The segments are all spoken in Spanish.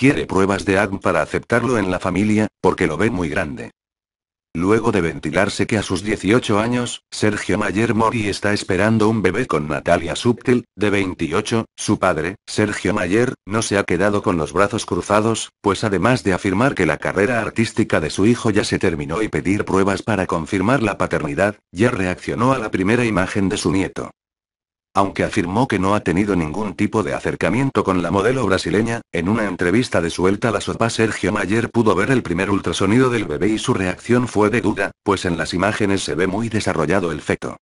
Quiere pruebas de ADM para aceptarlo en la familia, porque lo ve muy grande. Luego de ventilarse que a sus 18 años, Sergio Mayer Mori está esperando un bebé con Natalia Subtil, de 28, su padre, Sergio Mayer, no se ha quedado con los brazos cruzados, pues además de afirmar que la carrera artística de su hijo ya se terminó y pedir pruebas para confirmar la paternidad, ya reaccionó a la primera imagen de su nieto. Aunque afirmó que no ha tenido ningún tipo de acercamiento con la modelo brasileña, en una entrevista de suelta la sopa Sergio Mayer pudo ver el primer ultrasonido del bebé y su reacción fue de duda, pues en las imágenes se ve muy desarrollado el feto.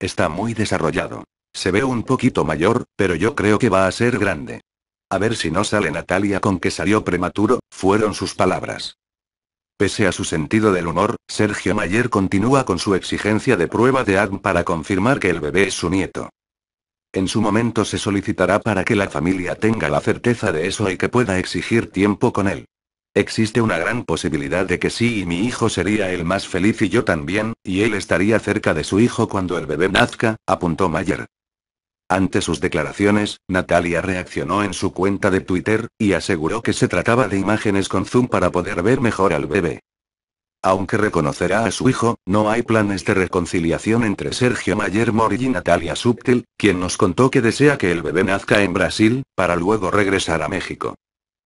Está muy desarrollado. Se ve un poquito mayor, pero yo creo que va a ser grande. A ver si no sale Natalia con que salió prematuro, fueron sus palabras. Pese a su sentido del humor, Sergio Mayer continúa con su exigencia de prueba de ADN para confirmar que el bebé es su nieto. En su momento se solicitará para que la familia tenga la certeza de eso y que pueda exigir tiempo con él. Existe una gran posibilidad de que sí y mi hijo sería el más feliz y yo también, y él estaría cerca de su hijo cuando el bebé nazca, apuntó Mayer. Ante sus declaraciones, Natalia reaccionó en su cuenta de Twitter, y aseguró que se trataba de imágenes con zoom para poder ver mejor al bebé. Aunque reconocerá a su hijo, no hay planes de reconciliación entre Sergio Mayer Mori y Natalia Subtil, quien nos contó que desea que el bebé nazca en Brasil, para luego regresar a México.